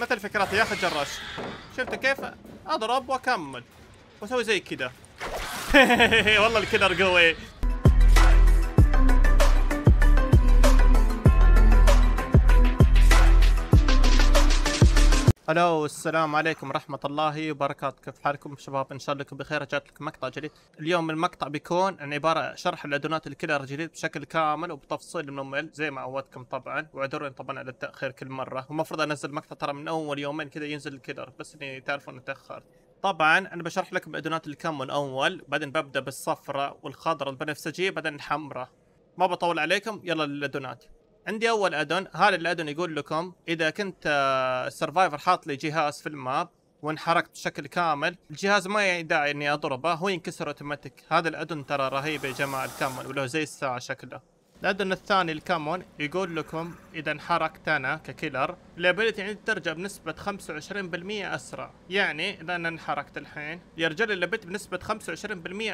مثل فكرتي ياخذ جراش شفت كيف اضرب واكمل واسوي زي كذا والله الكيلر قوي الو السلام عليكم ورحمة الله وبركاته كيف حالكم شباب ان شاء الله لكم بخير رجعت لكم مقطع جديد اليوم المقطع بيكون عن عبارة شرح الادونات الكلر الجديد بشكل كامل وبتفصيل ممل زي ما عودتكم طبعا واعذروني طبعا على التأخير كل مرة المفروض انزل مقطع ترى من اول يومين كذا ينزل الكلر بس اني تعرفون تأخرت طبعا انا بشرح لكم اذونات الكمون اول بعدين ببدا بالصفرة والخضرة البنفسجيه بعدين الحمرة ما بطول عليكم يلا الادونات عندي اول ادون هذا الادون يقول لكم اذا كنت السرفايفر آه، حاط لي جهاز في الماب وانحركت بشكل كامل الجهاز ما داعي اني اضربه هو ينكسر اوتوماتيك هذا الادون ترى رهيب يا جماعه الكامون وله زي الساعه شكله الادون الثاني الكامون يقول لكم اذا انحركت انا ككيلر الابيلتي عندي ترجع بنسبه 25% اسرع يعني اذا انا انحركت الحين يرجع لي بنسبه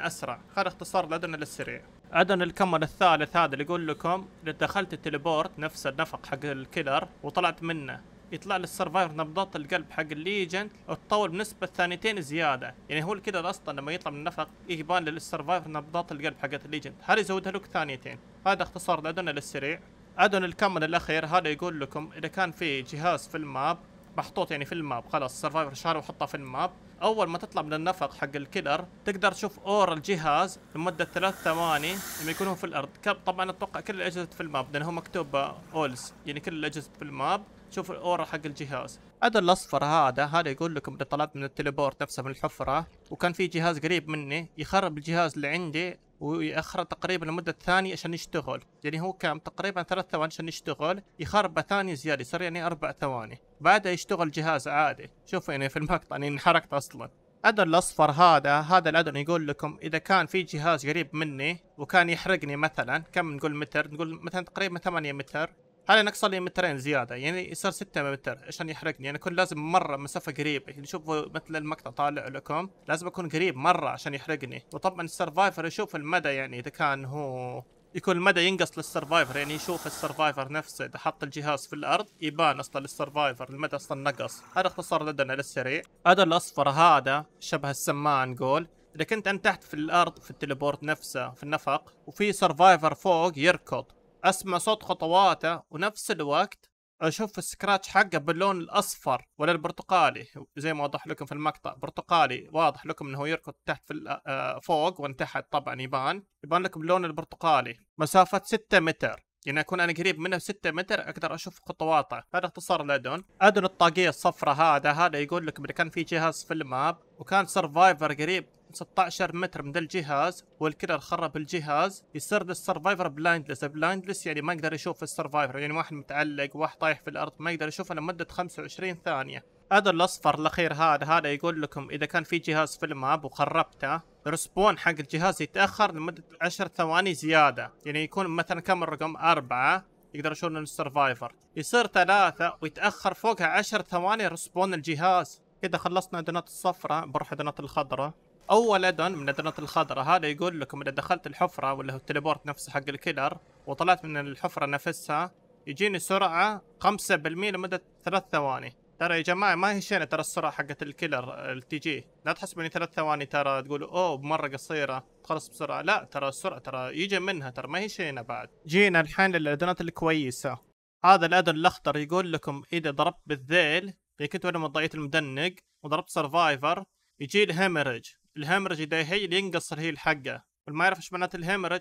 25% اسرع هذا اختصار الادون السريع عدن الكمل الثالث هذا اللي يقول لكم دخلت التليبورت نفس النفق حق الكيلر وطلعت منه يطلع للسرفايفر نبضات القلب حق الليجنت تطول بنسبة ثانيتين زيادة يعني هو كده اصلا لما يطلع من النفق يبان للسرفايفر نبضات القلب حق الليجنت هذا يزودها لك ثانيتين هذا اختصار لدنا للسريع عدنا الكمل الاخير هذا يقول لكم اذا كان في جهاز في الماب محطوط يعني في الماب خلاص السرفايفر شالوا وحطه في الماب اول ما تطلع من النفق حق الكيلر تقدر تشوف اور الجهاز لمده ثلاث ثواني لما يكون هو في الارض طبعا اتوقع كل الاجهزه في الماب لان هو مكتوب اولز يعني كل الاجهزه في الماب شوف الاورا حق الجهاز هذا الاصفر هذا هذا يقول لكم اني طلعت من التليبورت نفسه من الحفره وكان في جهاز قريب مني يخرب الجهاز اللي عندي ويأخر تقريبا لمدة ثانية عشان يشتغل يعني هو كان تقريبا ثلاث ثواني عشان يشتغل يخرب ثانية زيادة يصير يعني أربع ثواني بعدها يشتغل جهاز عادي شوفوا يعني في المقطع يعني انحركت أصلا الأذن الأصفر هذا هذا الأذن يقول لكم إذا كان في جهاز قريب مني وكان يحرقني مثلا كم نقول متر نقول مثلا تقريبا 8 متر هلا نقص لي مترين زياده يعني صار 6 متر عشان يحرقني انا يعني كل لازم مره مسافه قريب يعني شوفوا مثل المقطع طالع لكم لازم اكون قريب مره عشان يحرقني وطبعا السرفايفر يشوف المدى يعني اذا كان هو يكون المدى ينقص للسرفايفر يعني يشوف السرفايفر نفسه اذا حط الجهاز في الارض يبان اصلا للسرفايفر المدى اصلا نقص هذا اختصار لدنا للسريع هذا الاصفر هذا شبه السماعه نقول اذا كنت انت تحت في الارض في التليبورت نفسه في النفق وفي سرفايفر فوق يركض اسمع صوت خطواته ونفس الوقت اشوف السكراتش حقه باللون الاصفر ولا البرتقالي زي ما وضح لكم في المقطع برتقالي واضح لكم انه يركض تحت في آه، آه، فوق تحت طبعا يبان يبان لكم اللون البرتقالي مسافه 6 متر يعني اكون انا قريب منه 6 متر اقدر اشوف خطواته هذا اختصار الادون ادون الطاقيه الصفراء هذا هذا يقول لك كان في جهاز في الماب وكان سرفايفر قريب 16 متر من الجهاز والكلر خرب الجهاز يصير السرفايفر بلايندلس بلايندلس يعني ما يقدر يشوف السرفايفر يعني واحد متعلق واحد طايح في الارض ما يقدر يشوفه لمده 25 ثانيه هذا الاصفر الاخير هذا هذا يقول لكم اذا كان في جهاز في الماب وخربته رسبون حق الجهاز يتاخر لمده 10 ثواني زياده يعني يكون مثلا كم الرقم أربعة يقدر يشوفون السرفايفر يصير ثلاثة ويتأخر فوقها عشر ثواني رسبون الجهاز كده خلصنا دونات الصفراء بروح دونات الخضراء اول ولدا من الدرنة الخضراء هذا يقول لكم اذا دخلت الحفره ولا هو التليبورت نفسه حق الكيلر وطلعت من الحفره نفسها يجيني سرعه 5% لمده ثلاث ثواني ترى يا جماعه ما هي شينه ترى السرعه حقت الكيلر اللي جي لا تحسب اني ثلاث ثواني ترى تقول اوه مره قصيره تخلص بسرعه لا ترى السرعه ترى يجي منها ترى ما هي شينه بعد جينا الحين للادنات الكويسه هذا الاذن الاخضر يقول لكم اذا ضربت بالذيل اذا كنت وانا مضيت المدنق وضربت سرفايفر يجي الهيمرج الهيمرج هي اللي ينقص الهيل حقه واللي ما يعرف ايش معناته الهيمرج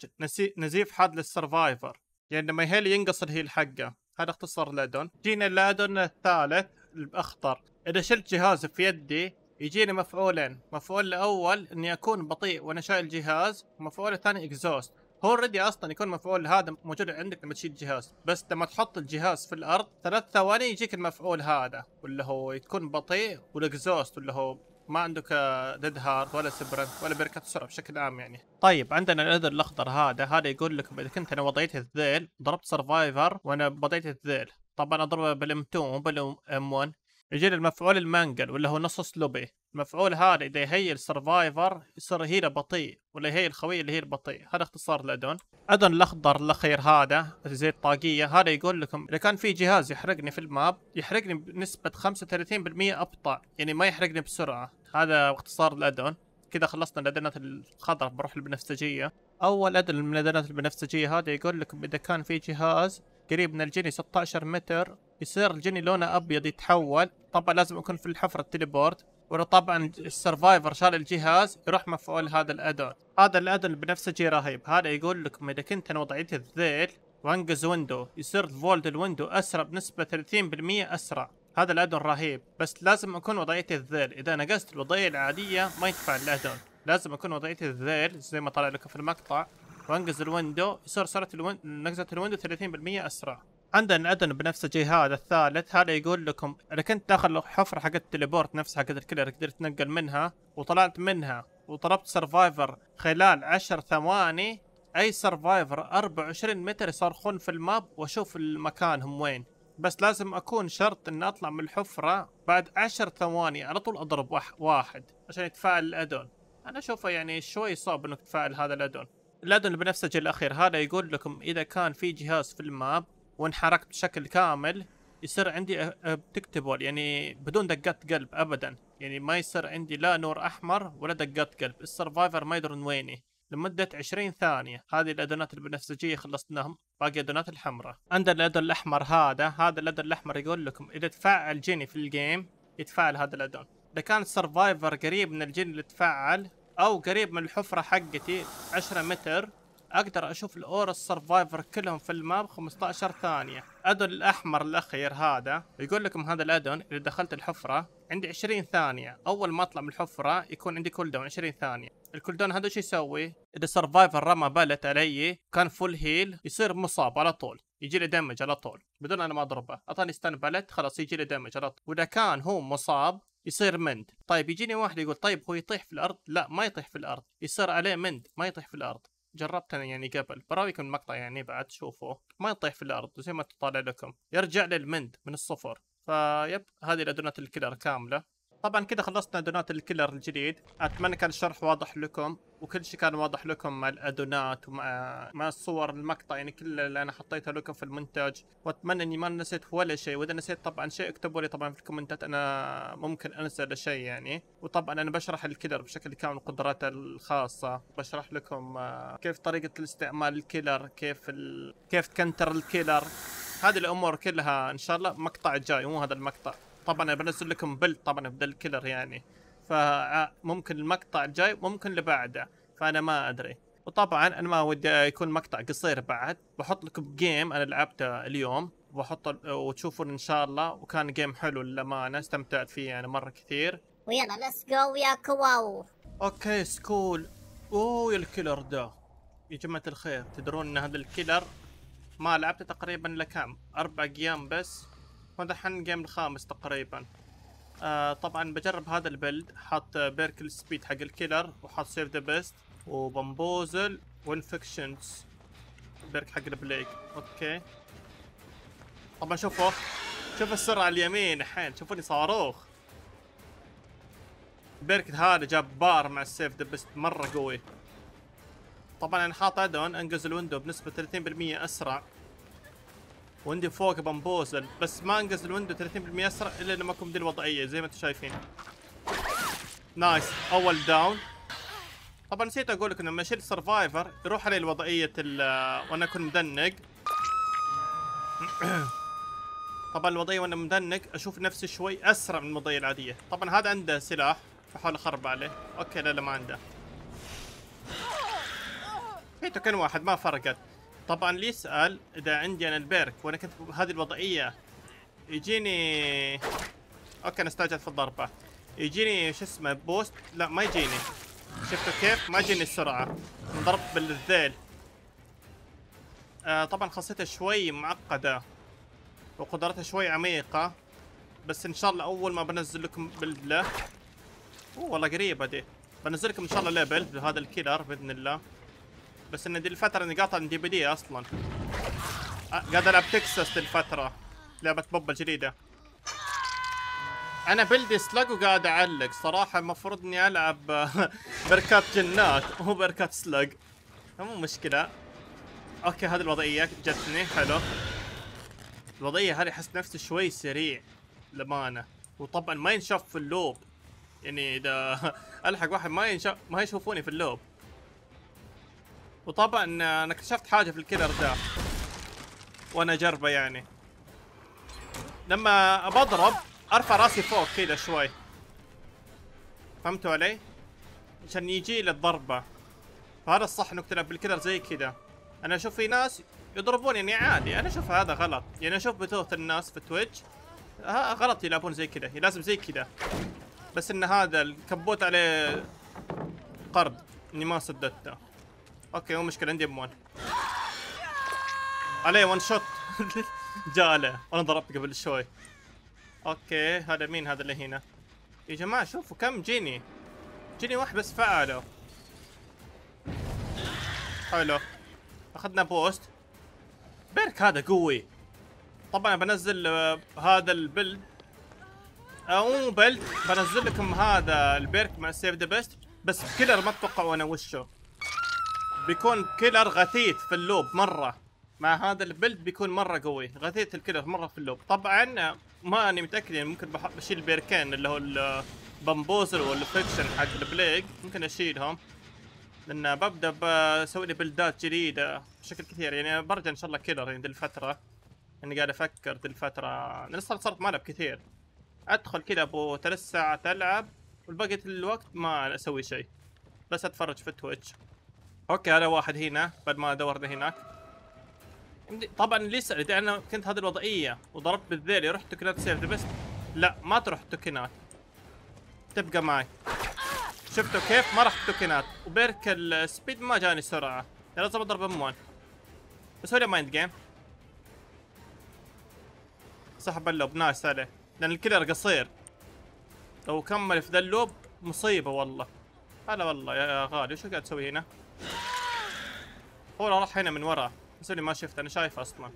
نزيف حاد للسرفايفر يعني لما يهيل ينقص الهيل حقه هذا اختصار لادون جينا لادون الثالث الاخطر اذا شلت جهاز في يدي يجيني مفعولين مفعول الاول اني اكون بطيء وانا شايل جهاز ومفعول الثاني اكزوست هو اوريدي اصلا يكون مفعول هذا موجود عندك لما تشيل الجهاز بس لما تحط الجهاز في الارض ثلاث ثواني يجيك المفعول هذا واللي هو تكون بطيء والاكزوست واللي هو ما عندك آه، ديد هارد ولا سبرنت ولا بركة سرعة بشكل عام يعني طيب عندنا الاذن الاخضر هذا هذا يقول لكم اذا كنت انا وضعيت الذيل ضربت سرفايفر وانا بضيت الذيل طبعا اضربه بالام 2 وبالام 1 يجينا المفعول المنقل واللي هو نص اسلوبي المفعول هذا اذا يهيئ السرفايفر يصير هي بطيء ولا يهيئ الخويه اللي هي البطيء هذا اختصار لادون ادون الاخضر الاخير هذا زي الطاقيه هذا يقول لكم اذا كان في جهاز يحرقني في الماب يحرقني بنسبه 35% ابطا يعني ما يحرقني بسرعه هذا اختصار الادون كذا خلصنا الادنات الخضراء بروح البنفسجيه اول ادن من الادنات البنفسجيه هذا يقول لكم اذا كان في جهاز قريب من الجني 16 متر يصير الجني لونه ابيض يتحول طبعا لازم اكون في الحفرة التليبورت ولو طبعا السرفايفر شال الجهاز يروح مفعول هذا الادون هذا الادون البنفسجي رهيب هذا يقول لكم اذا كنت انا وضعيتي الذيل وانقز ويندو يصير فولد الويندو اسرع بنسبة 30% اسرع هذا الادون رهيب بس لازم اكون وضعيتي الذيل اذا نقزت الوضعية العادية ما ينفع الادون لازم اكون وضعيتي الذيل زي ما طلع لكم في المقطع وانقز الويندو يصير سرعة الويندو نقزة الويندو 30% اسرع عندنا اذن بنفس الجهاد الثالث هذا يقول لكم اذا كنت داخل الحفره حقت التليبورت نفسها حقت الكلر قدرت تنقل منها وطلعت منها وضربت سرفايفر خلال عشر ثواني اي سرفايفر 24 متر يصرخون في الماب واشوف مكانهم وين بس لازم اكون شرط اني اطلع من الحفره بعد عشر ثواني على طول اضرب واحد عشان يتفاعل الادون انا اشوفه يعني شوي صعب انك تفاعل هذا الادون الادون البنفسجي الاخير هذا يقول لكم اذا كان في جهاز في الماب وانحركت بشكل كامل يصير عندي بتكتبل يعني بدون دقات قلب ابدا يعني ما يصير عندي لا نور احمر ولا دقات قلب السرفايفر ما يدرون ويني لمدة 20 ثانية هذه الأدونات البنفسجية خلصناهم باقي الأدونات الحمراء عند الأدون الأحمر هذا هذا الأدون الأحمر يقول لكم إذا تفعل جيني في الجيم يتفعل هذا الأدون إذا كان السرفايفر قريب من الجيني اللي تفعل أو قريب من الحفرة حقتي 10 متر اقدر اشوف الاورا السرفايفر كلهم في الماب 15 ثانية ادون الاحمر الاخير هذا يقول لكم هذا الادون اذا دخلت الحفرة عندي 20 ثانية اول ما اطلع من الحفرة يكون عندي كول داون 20 ثانية الكول داون هذا شو يسوي اذا السرفايفر رمى بالت علي كان فول هيل يصير مصاب على طول يجي لي دمج على طول بدون انا ما اضربه اعطاني ستان بالت خلاص يجي لي دمج على طول واذا كان هو مصاب يصير مند طيب يجيني واحد يقول طيب هو يطيح في الارض لا ما يطيح في الارض يصير عليه مند ما يطيح في الارض جربت انا يعني قبل براويكم المقطع يعني بعد شوفوه ما يطيح في الارض زي ما تطالع لكم يرجع للمند من الصفر فيب هذه الادونات الكلر كامله طبعا كده خلصنا ادونات الكيلر الجديد اتمنى كان الشرح واضح لكم وكل شيء كان واضح لكم مع الادونات ومع مع الصور المقطع يعني كل اللي انا حطيته لكم في المنتج واتمنى اني ما نسيت ولا شيء واذا نسيت طبعا شيء اكتبوا لي طبعا في الكومنتات انا ممكن انسى شيء يعني وطبعا انا بشرح الكيلر بشكل كامل قدراته الخاصه بشرح لكم آه، كيف طريقه الاستعمال الكيلر كيف ال... كيف تكنتر الكيلر هذه الامور كلها ان شاء الله مقطع جاي مو هذا المقطع طبعا بنزل لكم بلد طبعا بدل الكيلر يعني فممكن آه، المقطع الجاي ممكن اللي بعده فانا ما ادري وطبعا انا ما ودي يكون مقطع قصير بعد بحط لكم جيم انا لعبته اليوم وبحط وتشوفون ان شاء الله وكان جيم حلو للامانه استمتعت فيه يعني مره كثير ويلا ليتس جو يا كواو اوكي سكول اوه يا الكيلر ده يا جماعه الخير تدرون ان هذا الكيلر ما لعبته تقريبا لكام اربع ايام بس وهذا حن جيم الخامس تقريبا آه طبعا بجرب هذا البلد حاط بيركل سبيد حق الكيلر وحاط سيف ذا بيست وبمبوزل وانفكشنز بيرك حق البليك اوكي طبعا شوفوا شوف السرعة اليمين الحين شوفوني صاروخ بيرك هذا جبار مع السيف ذا بيست مرة قوي طبعا انا حاط ادون انقز الويندو بنسبة 30% اسرع وندي فوق بنبوسل بس ما انقز الويندو 30% اسرع الا لما اكون بدي الوضعيه زي ما انتم شايفين نايس اول داون طبعا نسيت اقول لكم لما اشيل سرفايفر يروح علي الوضعيه وانا اكون مدنق طبعا الوضعيه وانا مدنق اشوف نفسي شوي اسرع من الوضعيه العاديه طبعا هذا عنده سلاح فحاول اخرب عليه اوكي لا لا ما عنده هيتو كان واحد ما فرقت طبعا لي يسال اذا عندي انا البيرك وانا كنت بهذه الوضعيه يجيني اوكي انا استعجلت في الضربه يجيني شو اسمه بوست لا ما يجيني شفتوا كيف ما يجيني السرعه انضرب بالذيل آه طبعا خاصيته شوي معقده وقدرته شوي عميقه بس ان شاء الله اول ما بنزل لكم بالله اوه والله قريبه دي بنزل لكم ان شاء الله ليبل بهذا الكيلر باذن الله بس ان دي الفترة اني قاطع دي بي دي اصلا أه، قاعد العب تكساس دي الفترة لعبة بوبا جديدة انا بلدي سلاج وقاعد اعلق صراحة المفروض اني العب بركات جنات مو بركات سلاج مو مشكلة اوكي هذه الوضعية جتني حلو الوضعية هذه احس نفسي شوي سريع لمانة وطبعا ما ينشاف في اللوب يعني اذا الحق واحد ما ينشاف ما يشوفوني في اللوب وطبعا انا اكتشفت حاجه في الكيلر ده وانا اجربه يعني لما بضرب ارفع راسي فوق كذا شوي فهمتوا علي؟ عشان يجي لي الضربه فهذا الصح انك تلعب بالكيلر زي كذا انا اشوف في ناس يضربون يعني عادي انا اشوف هذا غلط يعني اشوف بثوث الناس في تويتش غلط يلعبون زي كذا لازم زي كذا بس ان هذا الكبوت عليه قرض اني ما سددته اوكي مو مشكله عندي ام 1 عليه ون شوت جاء عليه وانا ضربت قبل شوي اوكي هذا مين هذا اللي هنا يا جماعه شوفوا كم جيني جيني واحد بس فعله حلو اخذنا بوست بيرك هذا قوي طبعا بنزل آه، هذا البلد او آه، مو بلد بنزل لكم هذا البيرك مع سيف ذا بيست بس كلر ما اتوقع انا وشه بيكون كيلر غثيث في اللوب مره مع هذا البلد بيكون مره قوي غثيث الكيلر مره في اللوب طبعا ما انا متاكد يعني ممكن بشيل بيركين اللي هو البمبوزر والفكشن حق البليغ ممكن اشيلهم لان ببدا بسوي لي بلدات جديده بشكل كثير يعني برجع ان شاء الله كيلر يعني ذي الفتره اني قاعد افكر ذي الفتره لسه صرت ما العب كثير ادخل كذا ابو ثلاث ساعات العب والباقي الوقت ما اسوي شيء بس اتفرج في تويتش اوكي هذا واحد هنا بعد ما دورنا هناك طبعا لسه لان كنت هذه الوضعيه وضربت بالذيل رحت توكنات سيف بس لا ما تروح توكنات تبقى معي شفتوا كيف ما راح توكنات وبيرك السبيد ما جاني سرعه لازم اضرب 1 بس هو مايند جيم سحب اللوب نايس عليه لان الكلر قصير لو كمل في ذا اللوب مصيبه والله هلا والله يا غالي شو قاعد تسوي هنا؟ هو راح هنا من ورا بس اللي ما شفت انا شايفه اصلا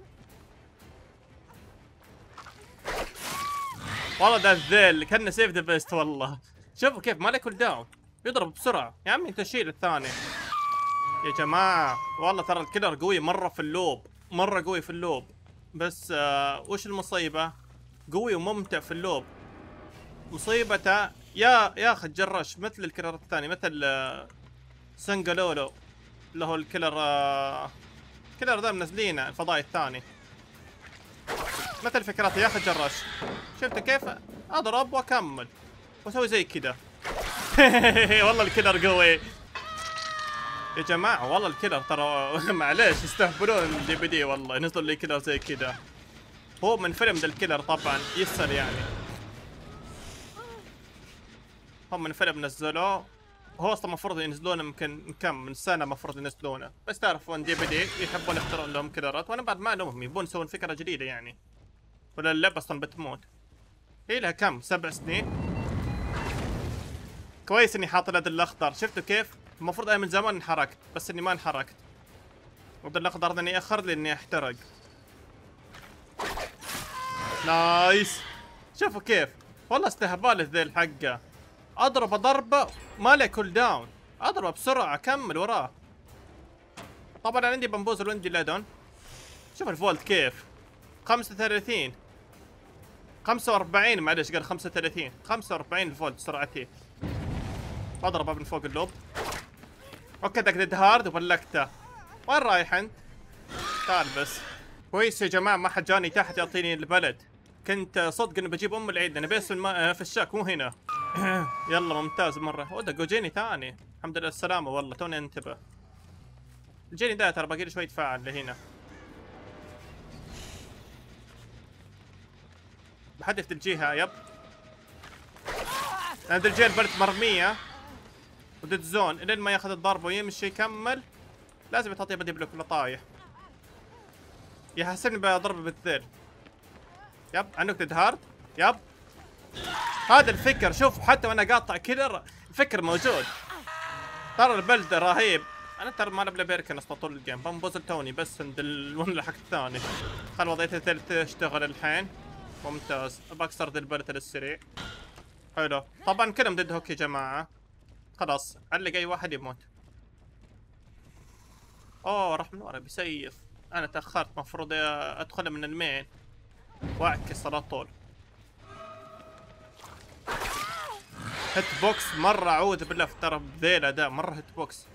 والله ذا الذيل كنا سيف ذا بيست والله شوفوا كيف ما له كول داون يضرب بسرعه يا عمي انت شيل الثاني يا جماعه والله ترى الكلر قوي مره في اللوب مره قوي في اللوب بس آه وش المصيبه قوي وممتع في اللوب مصيبته يا يا اخي مثل الكلر الثاني مثل آه سنجلولو اللي هو الكيلر الكيلر آه، ذا منزلينه الفضائي الثاني مثل فكرته يا اخي شفت كيف اضرب واكمل واسوي زي كذا والله الكيلر قوي يا جماعة والله الكيلر ترى معليش يستهبلون دي بي دي والله نزلوا لي كيلر زي كذا هو من فيلم ذا الكيلر طبعا يسر يعني هم من فيلم نزلوه هو اصلا المفروض ينزلونه يمكن كم من سنه المفروض ينزلونه بس تعرفون دي بي دي يحبون يخترعون لهم كلرات وانا بعد ما الومهم يبون يسوون فكره جديده يعني ولا اللعبه اصلا بتموت هي لها كم سبع سنين كويس اني حاط الادل الاخضر شفتوا كيف المفروض انا من زمان انحركت بس اني ما انحركت والد الاخضر اني اخر لي اني احترق نايس شوفوا كيف والله استهبال الذيل حقه اضربه ضربه ما له كول داون اضربه بسرعه اكمل وراه طبعا انا عندي بمبوزر وعندي لادون شوف الفولت كيف 35 45 معلش قال 35 45 الفولت سرعتي بضربه من فوق اللوب اوكي ذاك ديد هارد وبلقته وين رايح انت؟ تعال بس كويس يا جماعه ما حد جاني تحت يعطيني البلد كنت صدق اني بجيب ام العيد انا بس آه، في الشاك مو هنا يلا ممتاز مره ده جوجيني ثاني الحمد لله السلامه والله توني انتبه الجيني ده ترى باقي شوي تفاعل لهنا بحدف الجهه يب انا الجهه البرد مرميه وديد زون لين ما ياخذ الضربه ويمشي يكمل لازم تعطيه بدي بلوك ولا طايح يحسبني بضربه بالذيل يب عنك ديد هارد يب هذا الفكر شوف حتى وانا قاطع كذا الفكر موجود ترى البلد رهيب انا ترى ما نبلى بيركنس طول الجيم بنبوزل توني بس عند الون الحق الثاني خل وضعية الثالث تشتغل الحين ممتاز بكسر ذي البلد السريع حلو طبعا كلهم ضد هوك يا جماعة خلاص علق اي واحد يموت اوه راح من ورا بيسيف انا تاخرت المفروض ادخل من المين واعكس على طول هيت بوكس مره اعوذ بالله في ترى بذيل ده مره هيت بوكس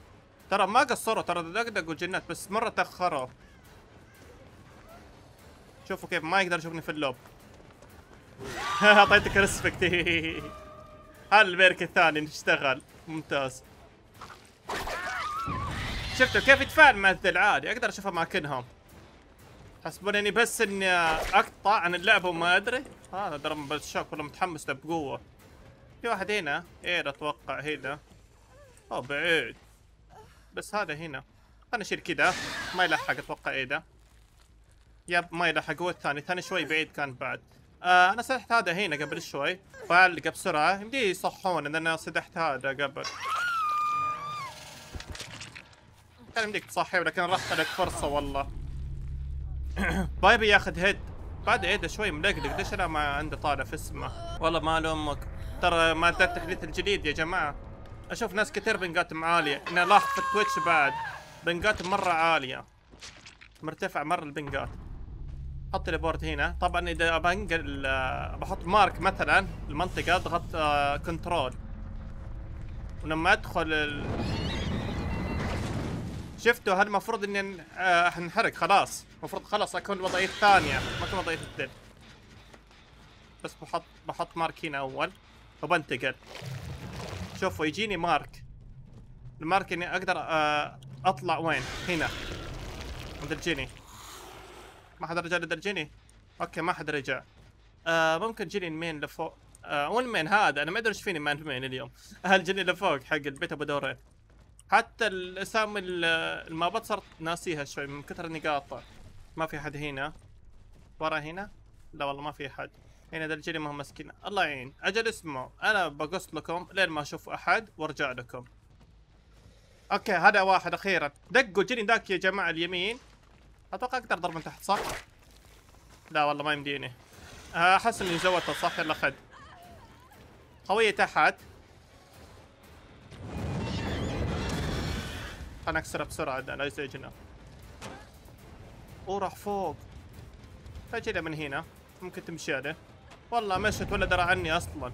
ترى ما قصروا ترى دقدقوا وجنات بس مره تاخروا شوفوا كيف ما يقدر يشوفني في اللوب اعطيتك ريسبكت هذا البيرك الثاني اشتغل ممتاز شفتوا كيف يتفاعل مع الذل عادي اقدر اشوفه ماكنهم حسبوني اني بس اني اقطع عن اللعبه وما ادري هذا آه درم بالشوك ولا متحمس له بقوه في واحد هنا اير اتوقع هنا او بعيد بس هذا هنا خلنا نشيل كذا ما يلحق اتوقع ايه ده يب ما يلحق هو الثاني ثاني شوي بعيد كان بعد آه انا سدحت هذا هنا قبل شوي فعلق بسرعه يمدي يصحون ان انا سدحت هذا قبل كان يمديك تصحيه ولكن رحت لك فرصه والله بايبي ياخذ هيد بعد عيده شوي ملقلق ليش لا ما عنده طالع في اسمه والله ما الومك ترى مادة التحديث الجديد يا جماعة اشوف ناس كثير بنقات عالية انا لاحظ في التويتش بعد بنقات مرة عالية مرتفع مرة البنقات حط البورد هنا طبعا اذا بنقل آه، بحط مارك مثلا المنطقة اضغط كنترول آه، ولما ادخل ال... شفتوا هذا المفروض اني انحرق آه، خلاص المفروض خلاص اكون وضعية ثانية ما اكون وضعية الدل بس بحط بحط ماركين اول وبنتقل شوفوا يجيني مارك المارك اني اقدر آه، اطلع وين هنا عند الجيني ما حد رجع الجيني اوكي ما حد رجع آه ممكن جيني المين لفوق آه وين هذا انا ما ادري ايش فيني المين مين اليوم الجيني لفوق حق البيت ابو دورين حتى الاسامي المابات صرت ناسيها شوي من كثر النقاط ما في حد هنا ورا هنا لا والله ما في حد هنا ذا الجريمه مسكين الله يعين اجل اسمه انا بقص لكم لين ما اشوف احد وارجع لكم اوكي هذا واحد اخيرا دقوا جري ذاك يا جماعه اليمين اتوقع اقدر اضرب من تحت صح لا والله ما يمديني احس اني زودته صح يلا خد قويه تحت خلنا نكسره بسرعة لا يزعجنا وراح فوق فجأة من هنا ممكن تمشي عليه والله مشت ولا درى عني اصلا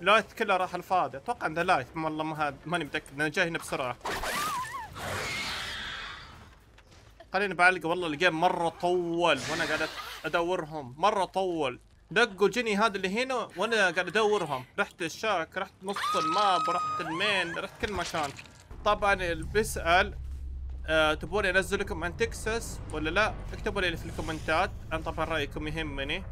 لايت كله راح الفاضي اتوقع انه لايت والله ما ماني متاكد انا جاي هنا بسرعه خليني بعلقه والله الجيم مره طول وانا قاعد ادورهم مره طول دقوا جني هذا اللي هنا وانا قاعد ادورهم رحت الشاك رحت نص الماب رحت المين رحت كل مكان طبعا اللي بيسال أه تبون انزل لكم عن تكساس ولا لا اكتبوا لي في الكومنتات انا طبعا رايكم يهمني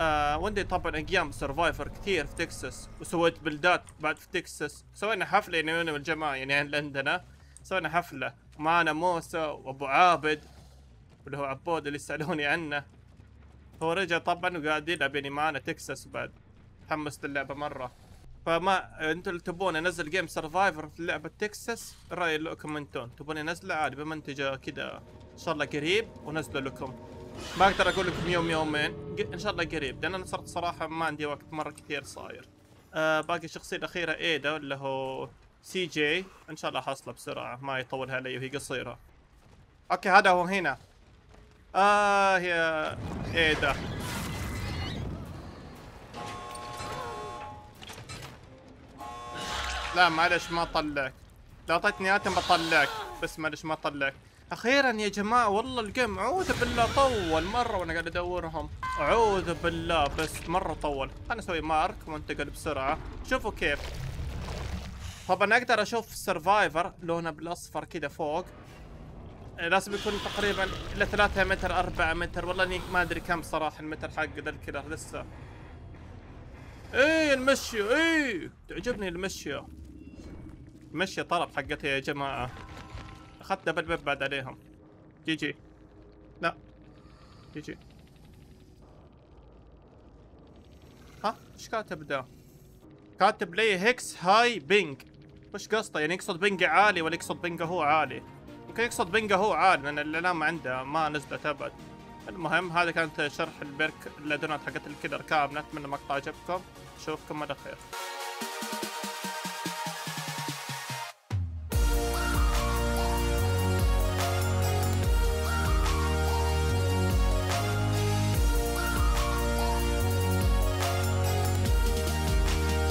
آه وندي طبعا ايام سرفايفر كثير في تكساس وسويت بلدات بعد في تكساس سوينا حفله يعني انا والجماعه يعني عندنا سوينا حفله معنا موسى وابو عابد اللي هو عبود اللي سالوني عنه هو رجع طبعا وقاعد يلعب يعني معنا تكساس بعد تحمست اللعبه مره فما انتم اللي تبون انزل جيم سرفايفر في لعبه تكساس راي لكم انتم تبون انزله عادي بمنتجه كذا ان شاء الله قريب ونزله لكم ما اقدر اقول لكم يوم يومين ان شاء الله قريب لان انا صرت صراحه ما عندي وقت مره كثير صاير آه باقي الشخصيه الاخيره ايدا اللي هو سي جي ان شاء الله حاصله بسرعه ما يطولها علي وهي قصيره اوكي هذا هو هنا اه يا ايدا لا معلش ما طلعك لو اعطيتني اتم بطلعك بس معلش ما طلعك اخيرا يا جماعه والله الجيم اعوذ بالله طول مره وانا قاعد ادورهم اعوذ بالله بس مره طول خلنا اسوي مارك وانتقل بسرعه شوفوا كيف طبعا اقدر اشوف السرفايفر لونه بالاصفر كذا فوق لازم يكون تقريبا الى 3 متر 4 متر والله اني ما ادري كم صراحه المتر حق ذا الكيلر لسه ايه المشية ايه تعجبني المشية المشية طلب حقتها يا جماعة اخذت دبل بيب بعد عليهم جي جي لا جي جي ها ايش كاتب ده كاتب لي هيكس هاي بينج وش قصده يعني يقصد بينج عالي ولا يقصد بينج هو عالي يمكن يقصد بينج هو عالي لان الاعلام عنده ما نزلت ابد المهم هذا كانت شرح البرك لدونات حقت الكدر كامله اتمنى المقطع عجبكم اشوفكم على خير